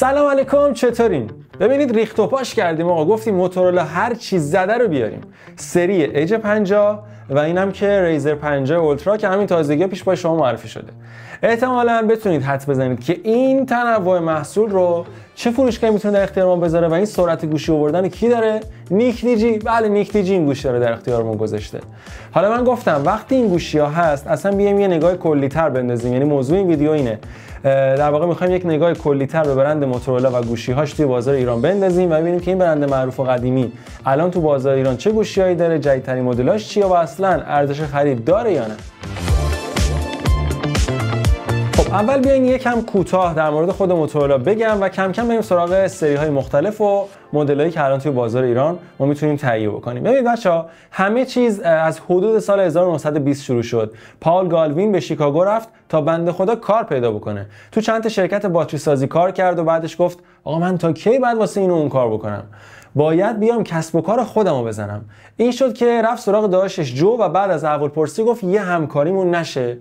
سلام علیکم چطورین؟ ببینید ریخت و پاش کردیم آقا گفتیم موتورولا هر چیز زده رو بیاریم سری ایج 50 و اینم که ریزر 50 اولترا که همین تازگی پیش پای شما معرفی شده احتمالا بتونید حد بزنید که این تنوع محصول رو چه فروشگاهی میتونه در اختیار ما بذاره و این سرعت گوشی آوردن کی داره دیجی بله دیجی این گوشی رو در اختیارمون گذاشته حالا من گفتم وقتی این گوشی ها هست اصلا بیایم یه نگاه کلی تر بندازیم یعنی موضوع این ویدیو اینه در واقع میخوایم یک نگاه کلی تر به برند موتورولا و گوشی هاش توی بازار ایران بندازیم و ببینیم که این برند معروف و قدیمی الان تو بازار ایران چه گوشیهایی داره جدیدترین مدلاش چیه و اصلا ارزش خرید داره یا نه خب اول بیاین یکم کوتاه در مورد خود موتورولا بگم و کم کم بریم سراغ سری های مختلف و مدلایی که الان توی بازار ایران ما میتونیم تهیه بکنیم ببینید ها همه چیز از حدود سال 1920 شروع شد پاول گالوین به شیکاگو رفت تا بنده خدا کار پیدا بکنه تو چند تا شرکت باتری سازی کار کرد و بعدش گفت آقا من تا کی بعد واسه اینو اون کار بکنم باید بیام کسب و کار خودمو بزنم این شد که رفت سراغ داشش جو و بعد از اول پرسی گفت یه همکاریمون نشه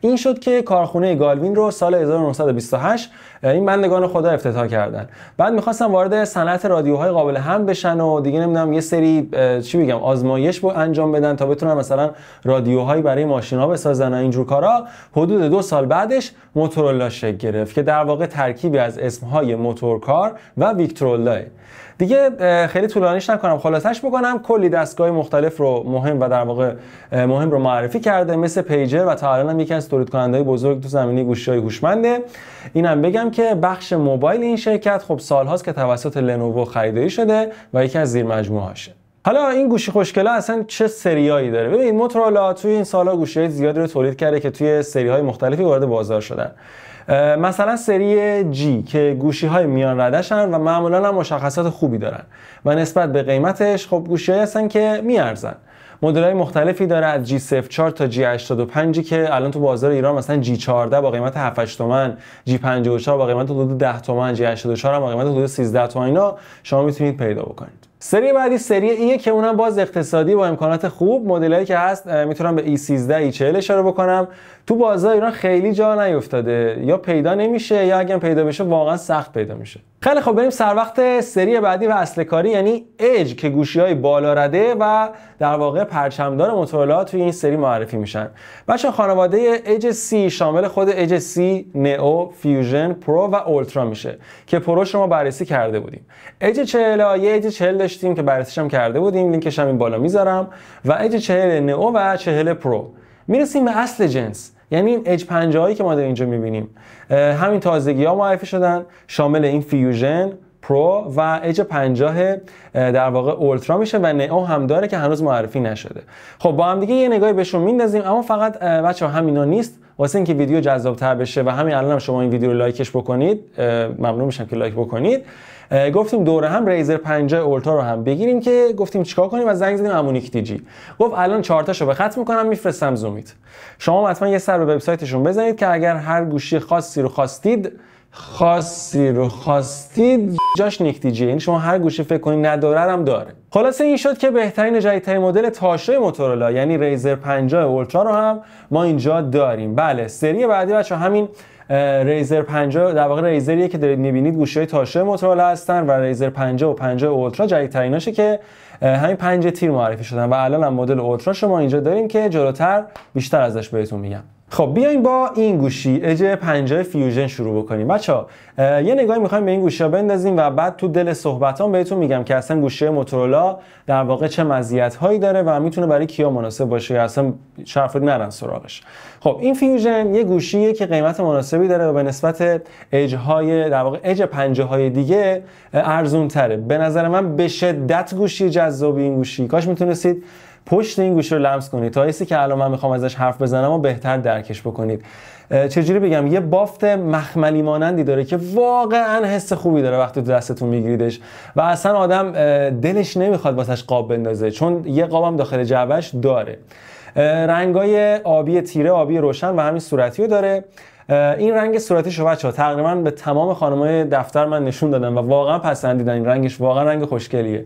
این شد که کارخونه گالوین رو سال 1928 این بندگان خدا افتتاح کردن بعد میخواستن وارد صنعت رادیوهای قابل هم بشن و دیگه نمیدونم یه سری چی بگم آزمایش رو انجام بدن تا بتونن مثلا رادیوهایی برای ماشینا بسازن و اینجور کارا حدود دو سال بعدش موتورولا شکل گرفت که در واقع ترکیبی از اسمهای موتورکار و ویکترولا دیگه خیلی طولانیش نکنم خلاصش بکنم کلی دستگاه مختلف رو مهم و در واقع مهم رو معرفی کرده مثل پیجر و تا الان هم یکی از تولید کننده بزرگ تو زمینه گوشی‌های هوشمنده اینم بگم که بخش موبایل این شرکت خب سالهاست که توسط لنوو خریداری شده و یکی از زیر حالا این گوشی خوشگلا اصلا چه سریایی داره ببین موتورولا توی این سالا گوشی زیادی رو تولید کرده که توی سری های مختلفی وارد بازار شدن مثلا سری G که گوشی های میان ردشن و معمولا هم مشخصات خوبی دارن و نسبت به قیمتش خب گوشی های هستن که میارزن مدل های مختلفی داره از G04 تا G85 که الان تو بازار ایران مثلا G14 با قیمت 7 تومن G54 با قیمت حدود 10 تومن G84 هم با قیمت حدود 13 تومن اینا شما میتونید پیدا بکنید سری بعدی سری ایه که اونم باز اقتصادی با امکانات خوب مدلایی که هست میتونم به ای 13 ای 40 اشاره بکنم تو بازار ایران خیلی جا نیفتاده یا پیدا نمیشه یا اگه پیدا بشه واقعا سخت پیدا میشه خیلی خب بریم سر وقت سری بعدی و اصل کاری یعنی اج که گوشی های بالا رده و در واقع پرچمدار مطالعات توی این سری معرفی میشن بچه خانواده اج سی شامل خود اج سی نئو فیوژن پرو و اولترا میشه که پرو شما بررسی کرده بودیم اج 40 یه اج 40 داشتیم که بررسیشم کرده بودیم لینکش هم این بالا میذارم و اج 40 نئو و 40 پرو میرسیم به اصل جنس یعنی این اج 50 هایی که ما در اینجا میبینیم همین تازگی ها معرفی شدن شامل این فیوژن پرو و اج 50 در واقع اولترا میشه و نئو هم داره که هنوز معرفی نشده خب با هم دیگه یه نگاهی بهشون میندازیم اما فقط بچه ها همینا نیست واسه اینکه ویدیو جذابتر بشه و همین الان هم شما این ویدیو رو لایکش بکنید ممنون میشم که لایک بکنید گفتیم دوره هم ریزر 50 اولتا رو هم بگیریم که گفتیم چیکار کنیم و زنگ زدیم امونیک دیجی گفت الان چهارتاشو به خط میکنم میفرستم زومیت شما حتما یه سر به وبسایتشون بزنید که اگر هر گوشی خاصی رو خواستید خاصی رو خواستید جاش نکتیجه یعنی شما هر گوشه فکر کنید نداره هم داره خلاصه این شد که بهترین و جدیدترین مدل تاشوی موتورولا یعنی ریزر 50 اولترا رو هم ما اینجا داریم بله سری بعدی بچه همین ریزر 50 در واقع ریزریه که دارید میبینید های تاشوی موتورولا هستن و ریزر 50 و 50 اولترا جدیدتریناشه که همین پنج تیر معرفی شدن و الان هم مدل اولترا شما اینجا داریم که جلوتر بیشتر ازش بهتون میگم خب بیاین با این گوشی اج 50 فیوژن شروع بکنیم بچه ها یه نگاهی میخوایم به این گوشی ها بندازیم و بعد تو دل صحبتان بهتون میگم که اصلا گوشی موتورولا در واقع چه مزیت هایی داره و میتونه برای کیا مناسب باشه یا اصلا شرف نرن سراغش خب این فیوژن یه گوشیه که قیمت مناسبی داره و به نسبت اج های در واقع اج 50 های دیگه ارزون تره به نظر من به شدت گوشی جذابی این گوشی کاش میتونستید پشت این گوشی رو لمس کنید تا حسی که الان من میخوام ازش حرف بزنم و بهتر درکش بکنید چجوری بگم یه بافت مخملی مانندی داره که واقعا حس خوبی داره وقتی تو دستتون میگیریدش و اصلا آدم دلش نمیخواد واسش قاب بندازه چون یه قابم داخل جعبهش داره رنگای آبی تیره آبی روشن و همین صورتی رو داره این رنگ صورتی شو بچه ها تقریبا به تمام خانمای دفتر من نشون دادم و واقعا پسندیدن این رنگش واقعا رنگ خوشگلیه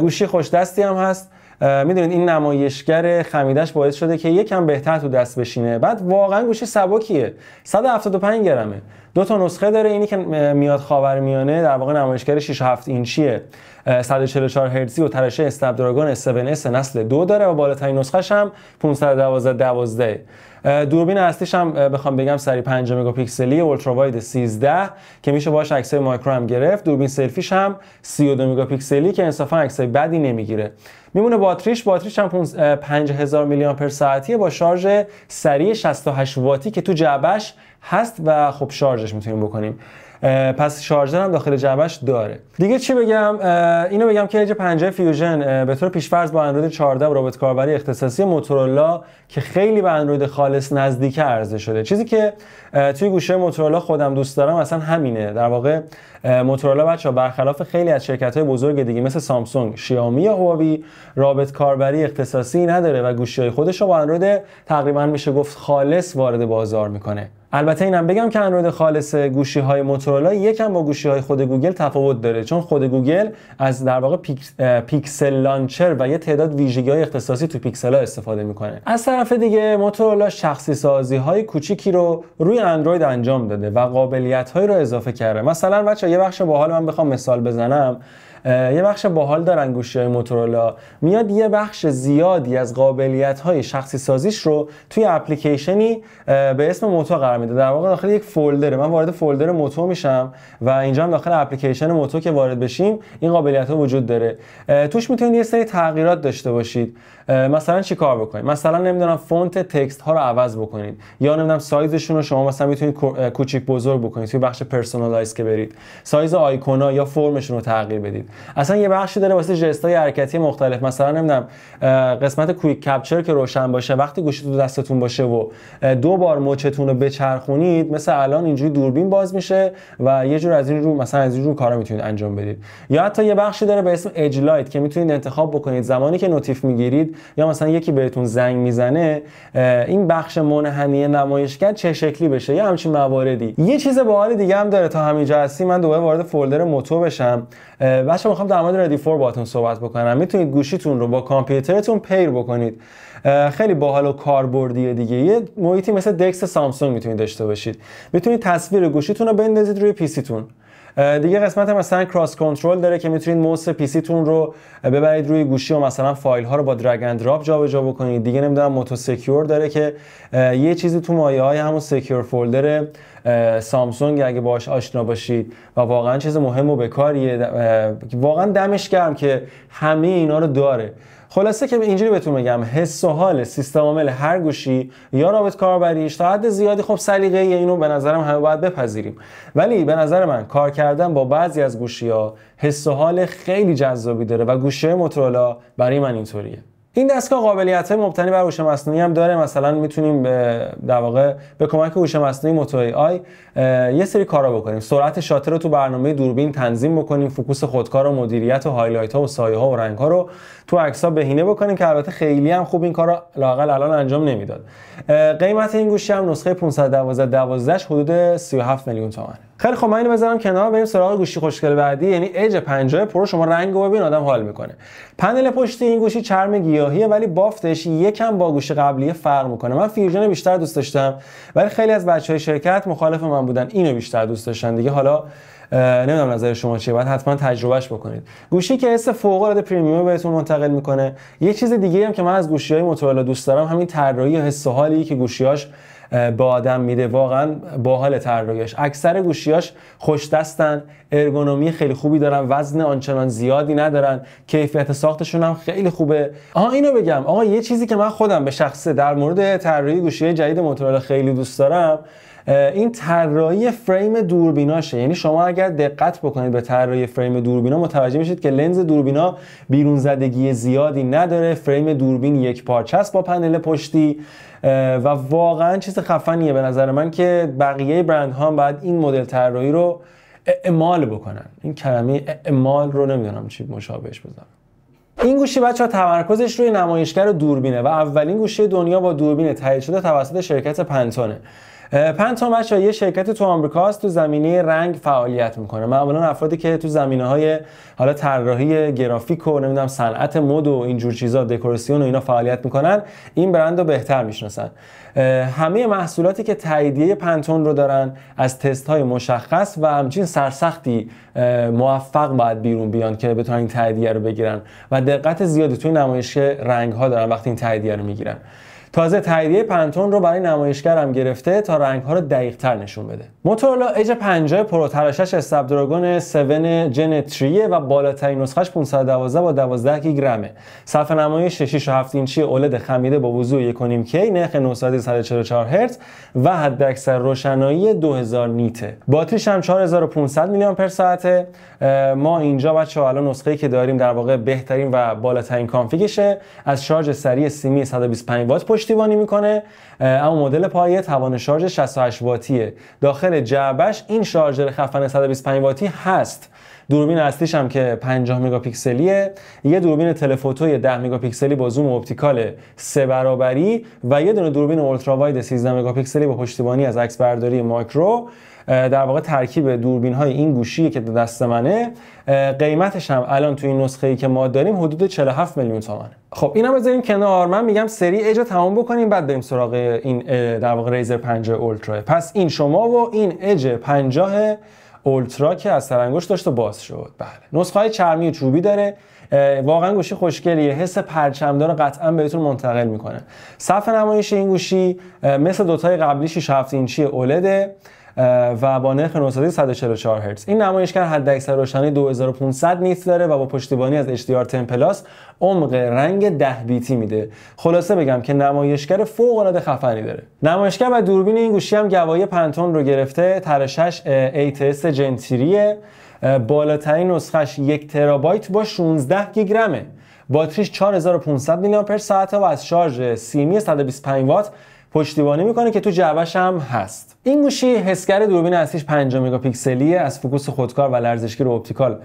گوشی خوش دستی هم هست میدونید این نمایشگر خمیدش باعث شده که یکم بهتر تو دست بشینه بعد واقعا گوشی سبکیه 175 گرمه دو تا نسخه داره اینی که میاد میانه در واقع نمایشگر 6 7 اینچیه 144 هرتزی و ترشه اسنپ دراگون 7S نسل 2 داره و بالاترین نسخهش هم 512 12 دوربین اصلیش هم بخوام بگم سری 5 مگاپیکسلی اولترا واید 13 که میشه باهاش عکسای مایکرو هم گرفت دوربین سلفیش هم 32 مگاپیکسلی که انصافا عکسای بدی نمیگیره میمونه باتریش باتریش هم 5000 میلی آمپر ساعتیه با شارژ سری 68 واتی که تو جعبش هست و خب شارژش میتونیم بکنیم پس شارژر هم داخل جعبهش داره دیگه چی بگم اینو بگم که اج 50 فیوژن به طور پیشفرض با اندروید 14 رابط کاربری اختصاصی موتورولا که خیلی به اندروید خالص نزدیک عرضه شده چیزی که توی گوشه موتورولا خودم دوست دارم اصلا همینه در واقع موتورولا بچا برخلاف خیلی از شرکت های بزرگ دیگه مثل سامسونگ شیائومی یا هواوی رابط کاربری اختصاصی نداره و گوشی های خودش رو با اندروید تقریبا میشه گفت خالص وارد بازار میکنه البته اینم بگم که اندروید خالص گوشی های موتورولا یکم با گوشی های خود گوگل تفاوت داره چون خود گوگل از در واقع پیکسل لانچر و یه تعداد ویژگی های اختصاصی تو پیکسل ها استفاده میکنه از طرف دیگه موتورولا شخصی سازی های کوچیکی رو روی اندروید انجام داده و قابلیت های رو اضافه کرده مثلا بچه یه بخش باحال من بخوام مثال بزنم یه بخش باحال دارن گوشی های موتورولا میاد یه بخش زیادی از قابلیت های شخصی سازیش رو توی اپلیکیشنی به اسم موتور قرار در واقع داخل یک فولدره من وارد فولدر موتو میشم و اینجا هم داخل اپلیکیشن موتو که وارد بشیم این قابلیت ها وجود داره توش میتونید یه سری تغییرات داشته باشید مثلا کار بکنید مثلا نمیدونم فونت تکست ها رو عوض بکنید یا نمیدونم سایزشون رو شما مثلا میتونید کوچیک بزرگ بکنید توی بخش پرسونالایز که برید سایز آیکونا یا فرمشون رو تغییر بدید اصلا یه بخشی داره واسه جست های حرکتی مختلف مثلا نمیدونم قسمت کویک کپچر که روشن باشه وقتی گوشی تو دستتون باشه و دو بار مچتون رو بچرخونید مثل الان اینجوری دوربین باز میشه و یه جور از این رو مثلا از این رو کارا میتونید انجام بدید یا حتی یه بخشی داره به اسم اجلایت که میتونید انتخاب بکنید زمانی که نوتیف میگیرید یا مثلا یکی بهتون زنگ میزنه این بخش منحنی نمایشگر چه شکلی بشه یا همچین مواردی یه چیز باحال دیگه هم داره تا همینجا هستی من دوباره وارد فولدر موتو بشم بچه میخوام در مورد ردی فور باهاتون صحبت بکنم میتونید گوشیتون رو با کامپیوترتون پیر بکنید خیلی باحال و کاربردی دیگه یه محیطی مثل دکس سامسونگ میتونید داشته باشید میتونید تصویر گوشیتون رو بندازید روی پیسیتون دیگه قسمت مثلا کراس کنترل داره که میتونید موس پی سیتون رو ببرید روی گوشی و مثلا فایل ها رو با درگ اند دراپ جابجا بکنید دیگه نمیدونم موتو سکیور داره که یه چیزی تو مایه های همون سکیور فولدر سامسونگ اگه باش آشنا باشید و واقعا چیز مهم و بکاریه واقعا دمش گرم که همه اینا رو داره خلاصه که اینجوری بهتون بگم حس و حال سیستم عامل هر گوشی یا رابط کاربریش تا حد زیادی خب سلیقه یعنی اینو به نظرم همه باید بپذیریم ولی به نظر من کار کردن با بعضی از گوشی ها حس و حال خیلی جذابی داره و گوشی موتورولا برای من اینطوریه این دستگاه قابلیت های مبتنی بر هوش مصنوعی هم داره مثلا میتونیم به در واقع به کمک هوش مصنوعی موتور ای آی یه سری کارا بکنیم سرعت شاتر رو تو برنامه دوربین تنظیم بکنیم فوکوس خودکار و مدیریت و هایلایت ها و سایه ها و رنگ ها رو تو عکس‌ها بهینه بکنین که البته خیلی هم خوب این کارو لاقل الان انجام نمیداد قیمت این گوشی هم نسخه 512 12 حدود 37 میلیون تومانه خیلی خب من اینو بذارم کنار بریم سراغ گوشی خوشگل بعدی یعنی اج 50 پرو شما رنگ رو ببین آدم حال میکنه پنل پشتی این گوشی چرم گیاهیه ولی بافتش یکم با گوشی قبلی فرق میکنه من فیوژن بیشتر دوست داشتم ولی خیلی از بچهای شرکت مخالف من بودن اینو بیشتر دوست داشتن دیگه حالا نمیدونم نظر شما چیه باید حتما تجربهش بکنید گوشی که حس فوق العاده پریمیوم بهتون منتقل میکنه یه چیز دیگه هم که من از گوشی های موتورولا دوست دارم همین طراحی حس و حالی که گوشیاش با آدم میده واقعا باحال طراحیش اکثر گوشیاش خوش دستن ارگونومی خیلی خوبی دارن وزن آنچنان زیادی ندارن کیفیت ساختشون هم خیلی خوبه آها اینو بگم آقا یه چیزی که من خودم به شخصه در مورد طراحی گوشی جدید موتورولا خیلی دوست دارم این طراحی فریم دوربیناشه یعنی شما اگر دقت بکنید به طراحی فریم دوربینا متوجه میشید که لنز دوربینا بیرون زدگی زیادی نداره فریم دوربین یک پارچه است با پنل پشتی و واقعا چیز خفنیه به نظر من که بقیه برند ها باید این مدل طراحی رو اعمال بکنن این کلمه اعمال رو نمیدونم چی مشابهش بزنم این گوشی بچه ها تمرکزش روی نمایشگر دوربینه و اولین گوشی دنیا با دوربین تایید شده توسط شرکت پنتونه پنج تا یه شرکتی تو است تو زمینه رنگ فعالیت میکنه معمولا افرادی که تو زمینه های حالا طراحی گرافیک و نمیدونم صنعت مد و اینجور چیزا دکوراسیون و اینا فعالیت میکنن این برند رو بهتر میشناسن همه محصولاتی که تاییدیه پنتون رو دارن از تست های مشخص و همچین سرسختی موفق باید بیرون بیان که بتونن این تاییدیه رو بگیرن و دقت زیادی توی نمایش رنگ ها دارن وقتی این تاییدیه رو میگیرن تازه تاییدیه پنتون رو برای نمایشگرم گرفته تا ها رو دقیق‌تر نشون بده موتورولا اج 50 پرو ترشش دراگون 7 جن 3 و بالاترین نسخهش 512 با 12 گیگرمه صفحه نمایش 6 و 7 اینچی اولد خمیده با وضوع 1.5 کی نرخ 9144 هرتز و حداکثر روشنایی 2000 نیته باتریش هم 4500 میلی آمپر ساعته ما اینجا بچه الان ای که داریم در واقع بهترین و بالاترین کانفیگشه از شارژ سریع سیمی 125 وات پشتیبانی میکنه اما مدل پایه توان شارژ 68 واتیه داخل جعبش این شارژر خفن 125 واتی هست دوربین اصلیش هم که 50 مگاپیکسلیه یه دوربین تلفوتوی 10 مگاپیکسلی با زوم اپتیکال سه برابری و یه دونه دوربین اولترا واید 13 مگاپیکسلی با پشتیبانی از عکس برداری ماکرو در واقع ترکیب دوربین های این گوشی که دست منه قیمتش هم الان تو این نسخه ای که ما داریم حدود 47 میلیون تومانه خب اینا بذاریم کنار من میگم سری اج تمام بکنیم بعد بریم سراغ این در واقع ریزر 50 اولترا پس این شما و این اج 50 اولترا که از سرانگشت داشت و باز شد بله نسخه های چرمی و چوبی داره واقعا گوشی خوشگلیه حس پرچمدار قطعا بهتون منتقل میکنه صفحه نمایش این گوشی مثل دوتای قبلی 6 اینچی اولده و با نرخ نوسازی 144 هرتز این نمایشگر حداکثر روشنی 2500 نیت داره و با پشتیبانی از HDR 10 پلاس عمق رنگ 10 بیتی میده خلاصه بگم که نمایشگر فوق العاده خفنی داره نمایشگر و دوربین این گوشی هم گواهی پنتون رو گرفته ترشش ATS جنتیریه بالاترین نسخش یک ترابایت با 16 گیگرمه باتریش 4500 میلی آمپر ساعته و از شارژ سیمی 125 وات پشتیبانی میکنه که تو جعبش هم هست این گوشی حسگر دوربین اصلیش 5 مگاپیکسلی از فوکوس خودکار و لرزشگیر اپتیکال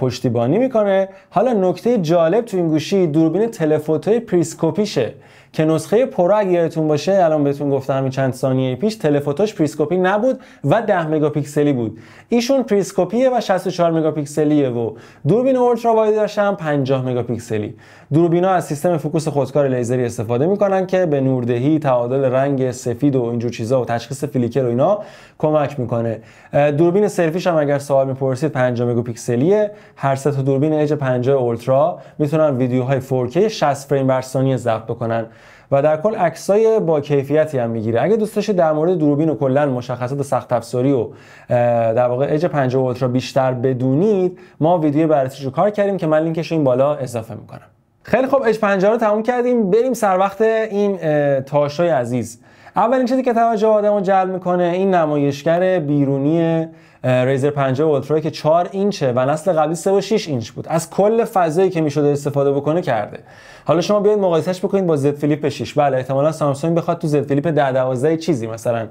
پشتیبانی میکنه حالا نکته جالب تو این گوشی دوربین تلفوتوی پریسکوپیشه که نسخه پرو اگه یادتون باشه الان بهتون گفتم همین چند ثانیه پیش تلفوتوش پریسکوپی نبود و 10 مگاپیکسلی بود ایشون پریسکوپیه و 64 مگاپیکسلیه و دوربین اولترا واید داشتن 50 مگاپیکسلی دوربینا از سیستم فوکوس خودکار لیزری استفاده میکنن که به نوردهی تعادل رنگ سفید و اینجور چیزا و تشخیص فلیکر و اینا کمک میکنه دوربین سلفیش هم اگر سوال میپرسید 5 مگاپیکسلیه هر سه دوربین اج 50 اولترا میتونن ویدیوهای 4K 60 فریم بر ثانیه ضبط بکنن و در کل عکسای با کیفیتی هم میگیره اگه دوست داشتید در مورد دوربین و کلا مشخصات سخت افزاری و در واقع اج 50 اولترا بیشتر بدونید ما ویدیو بررسیش رو کار کردیم که من لینکش این بالا اضافه میکنم خیلی خوب اج 50 رو تموم کردیم بریم سر وقت این تاشای عزیز اولین چیزی که توجه آدم جلب میکنه این نمایشگر بیرونی ریزر 50 اولترا که 4 اینچه و نسل قبلی 3 و 6 اینچ بود از کل فضایی که میشد استفاده بکنه کرده حالا شما بیاید مقایسهش بکنید با زد فلیپ 6 بله احتمالا سامسونگ بخواد تو زد فلیپ 10 12 چیزی مثلا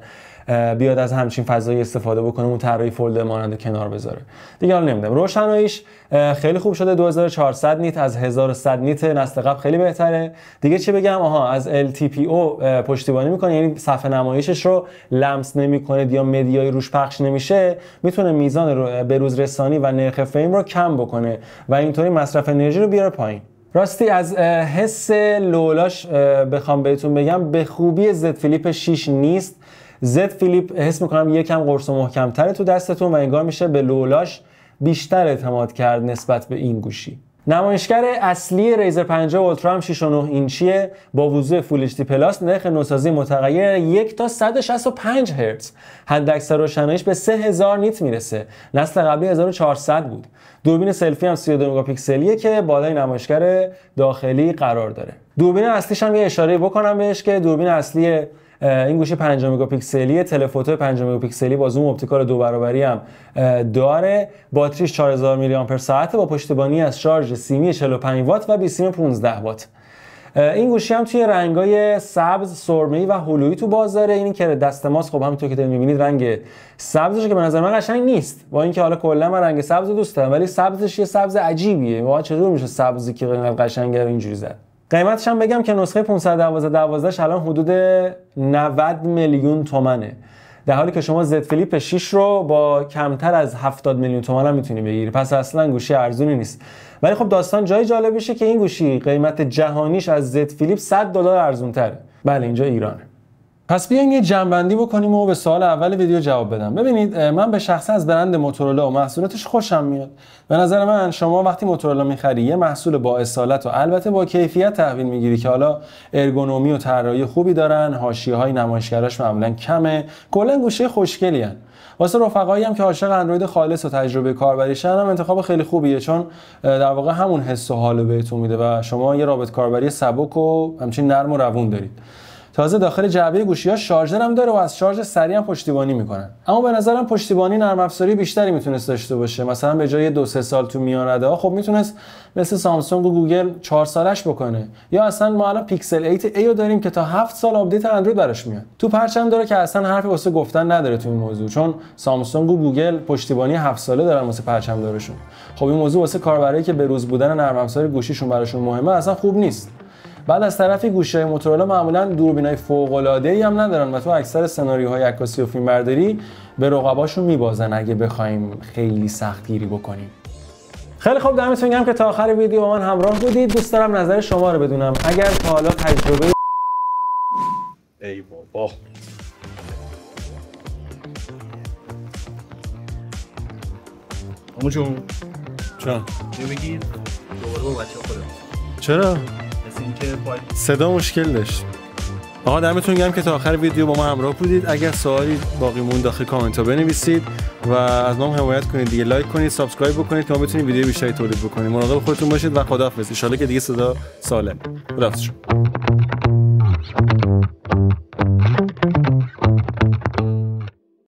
بیاد از همچین فضایی استفاده بکنه اون طراحی فولد مانند کنار بذاره دیگه حالا نمیدونم روشناییش خیلی خوب شده 2400 نیت از 1100 نیت نسل قبل خیلی بهتره دیگه چی بگم آها از LTPO پشتیبانی میکنه یعنی صفحه نمایشش رو لمس نمیکنه یا مدیای روش پخش نمیشه میتونه میزان رو روز رسانی و نرخ فریم رو کم بکنه و اینطوری مصرف انرژی رو بیاره پایین راستی از حس لولاش بخوام بهتون بگم به خوبی زد فلیپ 6 نیست زد فیلیپ حس میکنم یکم قرص و محکمتره تو دستتون و انگار میشه به لولاش بیشتر اعتماد کرد نسبت به این گوشی نمایشگر اصلی ریزر 50 اولترا هم 6.9 اینچیه با وضوع فولشتی پلاس نرخ نوسازی متغیر 1 تا 165 هرتز حداکثر روشناییش به 3000 نیت میرسه نسل قبلی 1400 بود دوربین سلفی هم 32 مگاپیکسلیه که بالای نمایشگر داخلی قرار داره دوربین اصلیش هم یه اشاره بکنم بهش که دوربین اصلی این گوشی 5 مگاپیکسلی تلفوتو 5 مگاپیکسلی با زوم اپتیکال دو برابری هم داره باتریش 4000 میلی آمپر ساعته با پشتیبانی از شارژ سیمی 45 وات و بی سیم 15 وات این گوشی هم توی رنگای سبز، سرمه‌ای و هلویی تو بازاره این که دست ماست خب همونطور که می‌بینید رنگ سبزش که به نظر من قشنگ نیست با اینکه حالا کلا من رنگ سبز دوست دارم ولی سبزش یه سبز عجیبیه واقعا چطور میشه سبزی که قشنگ اینجوری زد قیمتش بگم که نسخه 512 12 الان حدود 90 میلیون تومنه در حالی که شما زد فلیپ 6 رو با کمتر از 70 میلیون تومان هم میتونی بگیری پس اصلا گوشی ارزونی نیست ولی خب داستان جای جالبیشه که این گوشی قیمت جهانیش از زد فلیپ 100 دلار ارزون بله اینجا ایرانه پس بیاین یه جنبندی بکنیم و به سوال اول ویدیو جواب بدم ببینید من به شخصه از برند موتورولا و محصولاتش خوشم میاد به نظر من شما وقتی موتورولا میخری یه محصول با اصالت و البته با کیفیت تحویل میگیری که حالا ارگونومی و طراحی خوبی دارن حاشیه های نمایشگراش معمولا کمه کلا گوشه خوشگلی هن. واسه رفقایی هم که عاشق اندروید خالص و تجربه کاربریشن هم انتخاب خیلی خوبیه چون در واقع همون حس و حالو بهتون میده و شما یه رابط کاربری سبک و همچین نرم و روون دارید تازه داخل جعبه گوشی ها شارژر هم داره و از شارژ سریع هم پشتیبانی میکنن اما به نظرم پشتیبانی نرم افزاری بیشتری میتونست داشته باشه مثلا به جای دو سه سال تو میان ها خب میتونست مثل سامسونگ و گوگل چهار سالش بکنه یا اصلا ما الان پیکسل 8 ای رو داریم که تا هفت سال آپدیت اندروید براش میاد تو پرچم داره که اصلا حرف واسه گفتن نداره تو این موضوع چون سامسونگ و گوگل پشتیبانی هفت ساله دارن واسه پرچم دارشون خب این موضوع واسه کاربرایی که به روز بودن نرم افزار گوشیشون براشون مهمه اصلا خوب نیست بعد از طرفی گوشه موتورولا معمولا دوربینای فوق العاده ای هم ندارن و تو اکثر سناریوهای عکاسی و برداری به رقباشون میبازن اگه بخوایم خیلی سختگیری بکنیم خیلی خوب دمتون گرم که تا آخر ویدیو با من همراه بودید دوست دارم نظر شما رو بدونم اگر تا حالا تجربه ای بابا همون چرا؟ دوباره چرا؟ صدا مشکل داشت آقا دمتون گرم که تا آخر ویدیو با ما همراه بودید اگر سوالی باقی مون داخل کامنت ها بنویسید و از ما حمایت کنید دیگه لایک کنید سابسکرایب بکنید تا ما بتونیم ویدیو بیشتری تولید بکنیم مراقب خودتون باشید و خداحافظ ان که دیگه صدا سالم خداحافظ